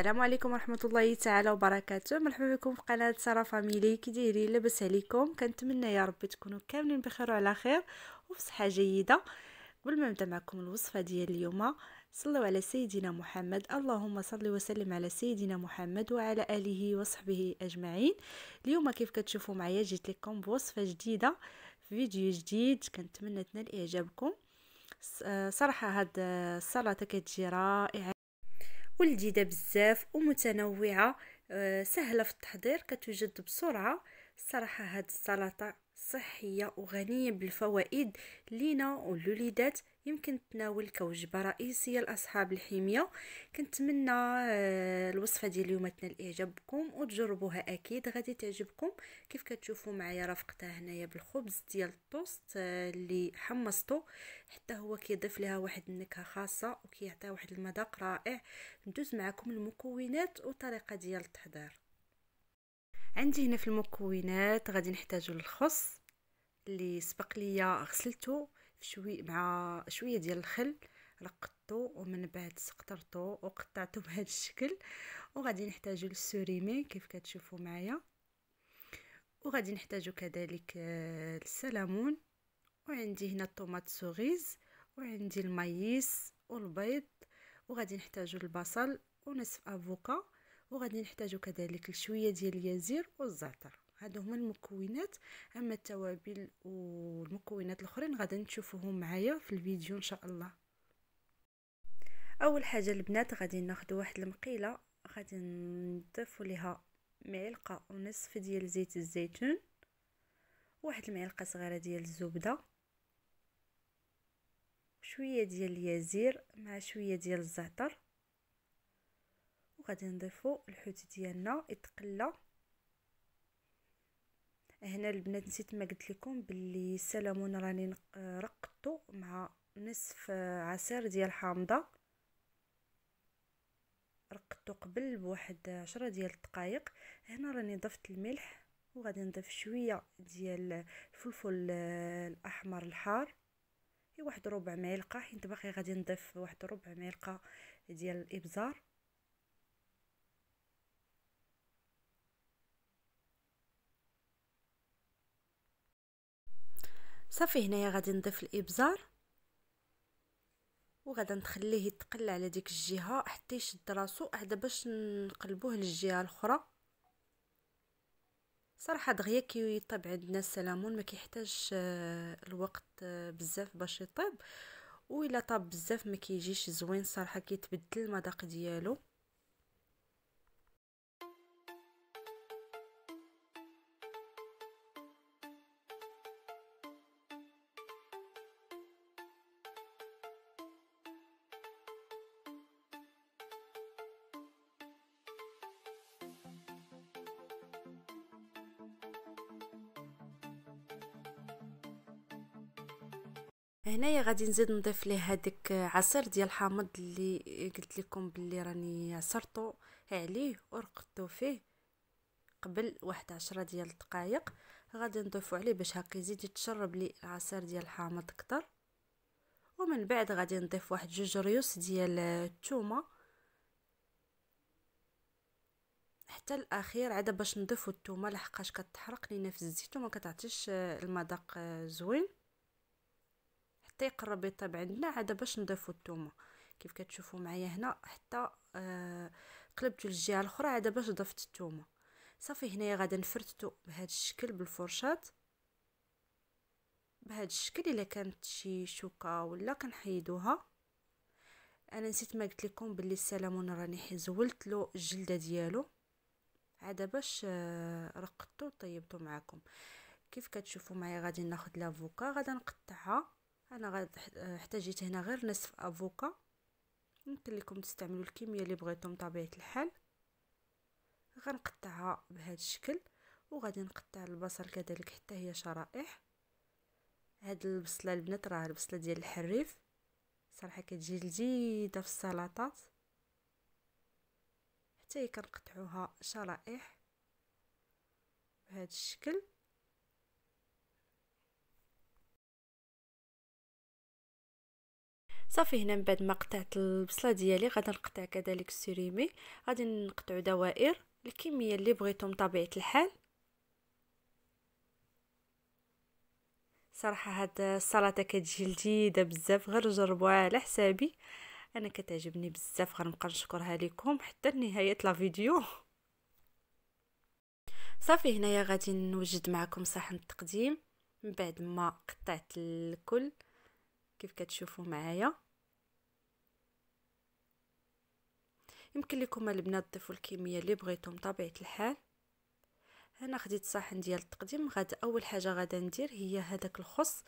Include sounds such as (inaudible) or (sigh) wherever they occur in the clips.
السلام عليكم ورحمه الله تعالى وبركاته مرحبا بكم في قناه ساره فاميلي كي دايرين لاباس عليكم كنتمنى يا ربي تكونوا كاملين بخير وعلى خير وفي صحه جيده قبل ما نبدا معكم الوصفه ديال اليوم صلوا على سيدنا محمد اللهم صل وسلم على سيدنا محمد وعلى اله وصحبه اجمعين اليوم كيف كتشوفوا معايا جيت لكم بوصفه جديده في فيديو جديد كنتمنى تنال اعجابكم صراحه هاد السلطه كتجي رائعه ولذيذه بزاف ومتنوعه آه، سهله في التحضير كتوجد بسرعه الصراحه هاد السلطه صحية وغنية بالفوائد لينا والوليدات يمكن تناول كوجبة رئيسية لأصحاب الحمية كنتمنى آه، الوصفة ديال اليوم تنال إعجابكم وتجربوها أكيد غادي تعجبكم كيف كتشوفوا معايا رافقتها هنايا بالخبز ديال الطوست آه، اللي حمصته حتى هو كيضيف لها واحد النكهة خاصة وكيعطيها واحد المذاق رائع ندوز معكم المكونات وطريقة ديال التحضير عندي هنا في المكونات غادي نحتاجو الخص اللي سبق ليا غسلته شوي مع شويه ديال الخل رقدته ومن بعد سقطرته وقطعته (laughs) بهذا الشكل وغادي نحتاجو السوريمي كيف كتشوفوا معايا وغادي نحتاجو كذلك آه، السلمون وعندي هنا الطوماط سوغيز وعندي المايس والبيض وغادي نحتاجو البصل ونصف افوكا وغادي نحتاجو كذلك شويه ديال اليازير والزعتر هادو هما المكونات اما التوابل والمكونات الاخرين غادي نشوفوهم معايا في الفيديو ان شاء الله اول حاجه البنات غادي ناخذ واحد المقيله غادي نضيفوا ليها معلقه ونصف ديال زيت الزيتون واحد المعلقه صغيره ديال الزبده شويه ديال اليازير مع شويه ديال الزعتر وغادي نضيفو الحوت ديالنا يتقلى هنا البنات نسيت ما قلت لكم باللي السلمون راني رقدتو مع نصف عصير ديال حامضه رقدتو قبل بواحد عشرة ديال الدقائق هنا راني ضفت الملح وغادي نضيف شويه ديال الفلفل الاحمر الحار واحد ربع معلقه حيت باقي غادي نضيف واحد ربع معلقه ديال الابزار صافي هنايا غادي نضيف الابزار وغادي نخليه يتقلى على ديك الجهه حتى يشد راسو هذا باش نقلبوه للجهه الاخرى صراحه دغيا كي يطيب الناس السلمون ما كيحتاجش آه، الوقت آه، بزاف باش يطيب و الا طاب بزاف ما كيجيش زوين صراحه كيتبدل المذاق ديالو هنايا غادي نزيد نضيف ليه هذاك عصير ديال الحامض اللي قلت لكم باللي راني عصرتو عليه ورقدتو فيه قبل واحد عشرة ديال الدقائق غادي نضيفو عليه باش هكا يزيد يتشرب لي العصير ديال الحامض اكثر ومن بعد غادي نضيف واحد جوج ريوس ديال الثومه حتى الاخير عاد باش نضيفو الثومه لحقاش كتحرق لينا في الزيت وما كتعطيش المذاق زوين حتى يقرب يطيب عندنا عاد باش نضيفو الثومه كيف كتشوفوا معايا هنا حتى آه قلبته للجهه الاخرى عاد باش ضفت الثومه صافي هنايا غادي نفرتو بهذا الشكل بالفرشاه بهذا الشكل الا كانت شي شوكه ولا كنحيدوها انا نسيت ما قلت لكم باللي السلمون راني حزولت له الجلده ديالو عاد باش آه، رقدتو طيبتو معكم كيف كتشوفوا معايا غادي ناخذ لافوكا غادي نقطعها انا غاد احتاجيت هنا غير نصف افوكا يمكن لكم تستعملوا الكميه اللي بغيتم طبيعه الحال غنقطعها بهذا الشكل وغادي نقطع البصل كذلك حتى هي شرائح هاد البصله البنات راه البصله ديال الحريف صراحه كتجي لذيذه في السلطات حتى هي كنقطعوها شرائح بهذا الشكل صافي هنا من بعد ما قطعت البصله ديالي غادي نقطع كذلك السيريمي غادي نقطعو دوائر الكميه اللي بغيتهم طبيعه الحال صراحه هاد السلطه كتجي لذيذه بزاف غير جربوها على حسابي انا كتعجبني بزاف غنبقى نشكرها لكم حتى نهايه لا فيديو (laughs) صافي هنايا غادي نوجد معكم صحن التقديم من بعد ما قطعت الكل كيف كتشوفوا معايا يمكن لكم البنات تضيفوا الكميه اللي بغيتم طبيعه الحال هنا خديت صحن ديال التقديم غادا اول حاجه غادا ندير هي هذاك الخص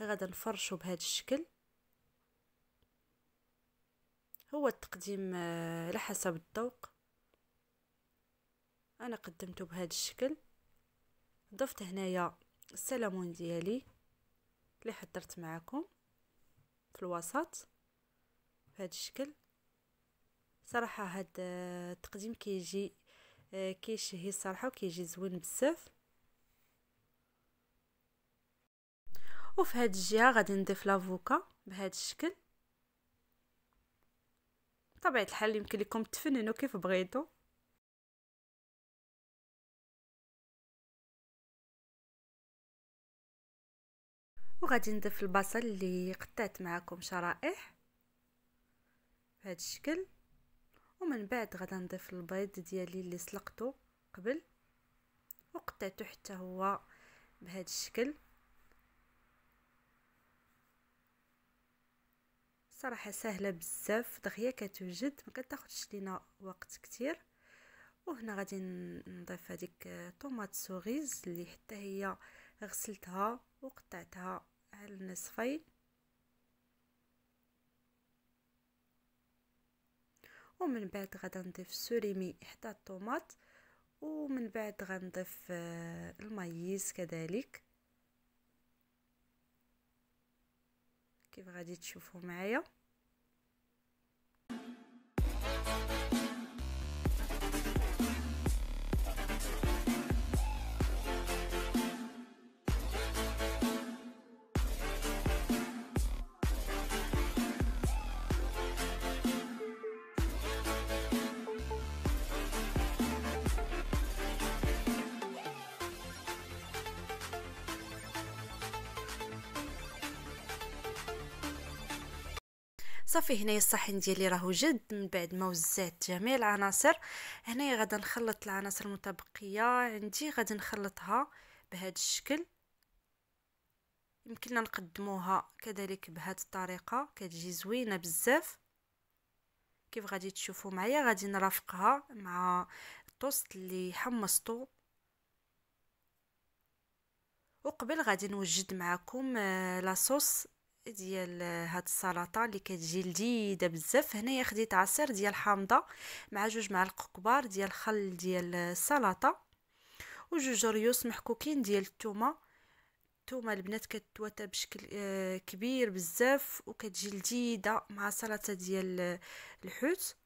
غادا نفرشه بهذا الشكل هو التقديم آه، على حسب الذوق انا قدمته بهذا الشكل ضفت هنايا السلمون ديالي اللي حضرت معكم في الوسط بهذا الشكل صراحه هاد آه، التقديم كيجي آه، كيشهي الصراحه وكيجي زوين بزاف وفي هاد الجهه غادي نضيف لافوكا بهذا الشكل بطبيعه الحال يمكن لكم تفننوا كيف بغيتو وغادي نضيف البصل اللي قطعت معكم شرائح بهذا الشكل ومن بعد غادي نضيف البيض ديالي اللي سلقته قبل وقطعته حتى هو بهذا الشكل صراحه سهله بزاف دغيا كتوجد ما كتاخدش لينا وقت كتير وهنا غادي نضيف هذيك طوماط سوغيز اللي حتى هي غسلتها وقطعتها على النصفين ومن بعد غدا نضيف سوريمي حتى الطوماط ومن بعد غنضيف آه، المايز كذلك كيف غادي تشوفوا معايا صافي هنايا الصحن ديالي راهو جد من بعد ما وزعت جميع العناصر هنايا غادا نخلط العناصر المتبقيه عندي غادي نخلطها بهذا الشكل يمكننا نقدموها كذلك بهذه الطريقه كتجي زوينه بزاف كيف غادي تشوفوا معايا غادي نرافقها مع الطوست اللي حمصته وقبل غادي نوجد معكم آه، لاصوص ديال هاد السلطه اللي كتجي لذيذه بزاف هنايا خديت عصير ديال حامضه مع جوج معالق كبار ديال خل ديال السلطه وجوج ريوس محكوكين ديال الثومه الثومه البنات كتواتى بشكل آه، كبير بزاف وكتجي لذيذه مع سلطه ديال الحوت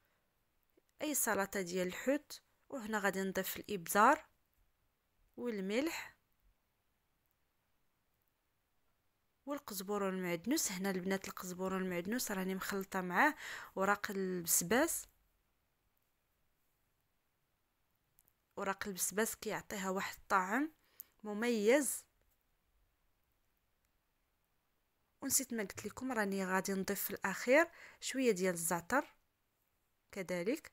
اي سلطه ديال الحوت وهنا غادي نضيف الابزار والملح والقزبور والمعدنوس هنا البنات القزبور والمعدنوس راني مخلطه معاه وراق البسباس وراق البسباس كيعطيها واحد الطعم مميز ونسيت ما قلت لكم راني غادي نضيف في الاخير شويه ديال الزعتر كذلك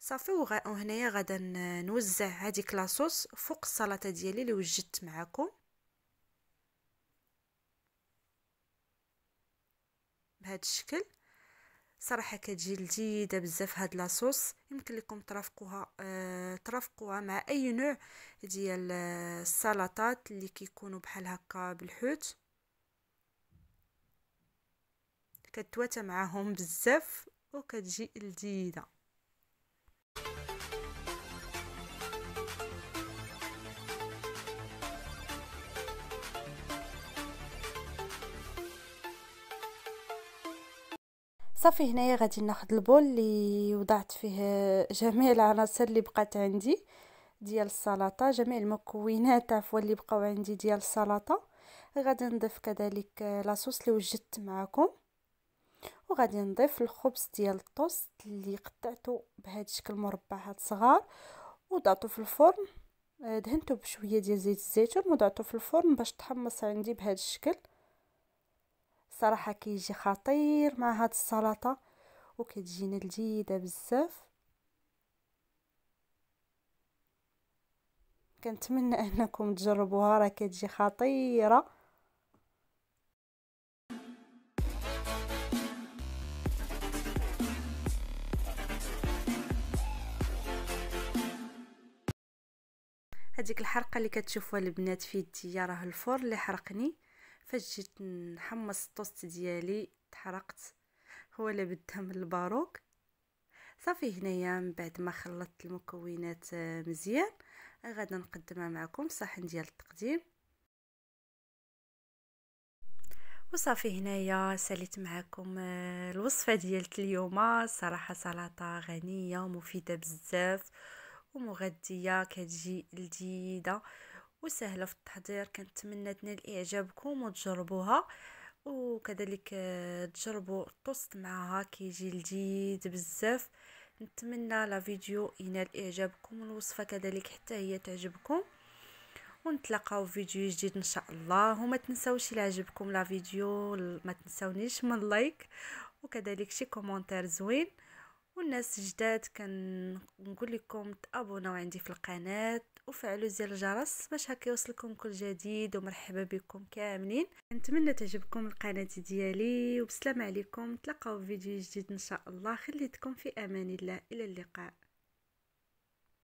صافي وهنايا غادا نوزع هذيك لاصوص فوق السلطه ديالي اللي وجدت معكم بهذا الشكل صراحه كتجي لذيذه بزاف هاد لاصوص يمكن لكم ترافقوها آه ترافقوها مع اي نوع ديال آه، السلطات اللي كيكونوا بحال هكا بالحوت كتواتى معاهم بزاف وكتجي لذيذه صافي هنايا غادي ناخذ البول اللي وضعت فيه جميع العناصر اللي بقات عندي ديال السلطه جميع المكونات عفوا اللي بقاو عندي ديال السلطه غادي نضيف كذلك لاصوص اللي وجدت معكم وغادي نضيف الخبز ديال الطوست اللي قطعته بهذا الشكل مربعات صغار وضعته في الفرن آه، دهنته بشويه ديال زيت الزيتون وضعته في الفرن باش تحمص عندي بهذا الشكل صراحه كيجي خطير مع هاد السلطه وكتجينا لذيذه بزاف كنتمنى (laughs) انكم تجربوها راه كتجي خطيره هذيك الحرقه اللي كتشوفوها البنات في يدي راه الفرن اللي حرقني فاش جيت نحمص الطوست ديالي تحرقت هو لابدها من الباروك صافي هنايا من بعد ما خلطت المكونات آه، مزيان غادا نقدمها معكم صحن ديال التقديم وصافي هنايا ساليت معكم آه، الوصفه ديال اليوم صراحه سلطه غنيه ومفيده بزاف ومغذيه كتجي لذيذه وسهله في التحضير كنتمنى تنال اعجابكم وتجربوها وكذلك آه، تجربوا الطوست معها كيجي لذيذ بزاف نتمنى لا فيديو ينال اعجابكم والوصفه كذلك حتى هي تعجبكم ونتلاقاو في فيديو جديد ان شاء الله وما تنساوش الى عجبكم لا فيديو ما تنساونيش من لايك وكذلك شي كومونتير زوين والناس جداد كنقول لكم تابوناو عندي في القناه وفعلوا زر الجرس باش هكا يوصلكم كل جديد ومرحبا بكم كاملين نتمنى تعجبكم القناه ديالي وبسلام عليكم تلقاو في فيديو جديد ان شاء الله خليتكم في امان الله الى اللقاء